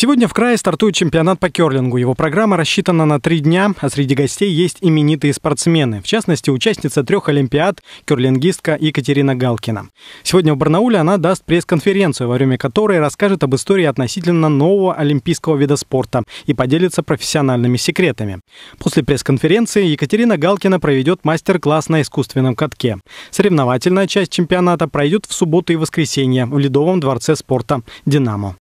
Сегодня в крае стартует чемпионат по керлингу. Его программа рассчитана на три дня, а среди гостей есть именитые спортсмены. В частности, участница трех Олимпиад, керлингистка Екатерина Галкина. Сегодня в Барнауле она даст пресс-конференцию, во время которой расскажет об истории относительно нового олимпийского вида спорта и поделится профессиональными секретами. После пресс-конференции Екатерина Галкина проведет мастер-класс на искусственном катке. Соревновательная часть чемпионата пройдет в субботу и воскресенье в Ледовом дворце спорта «Динамо».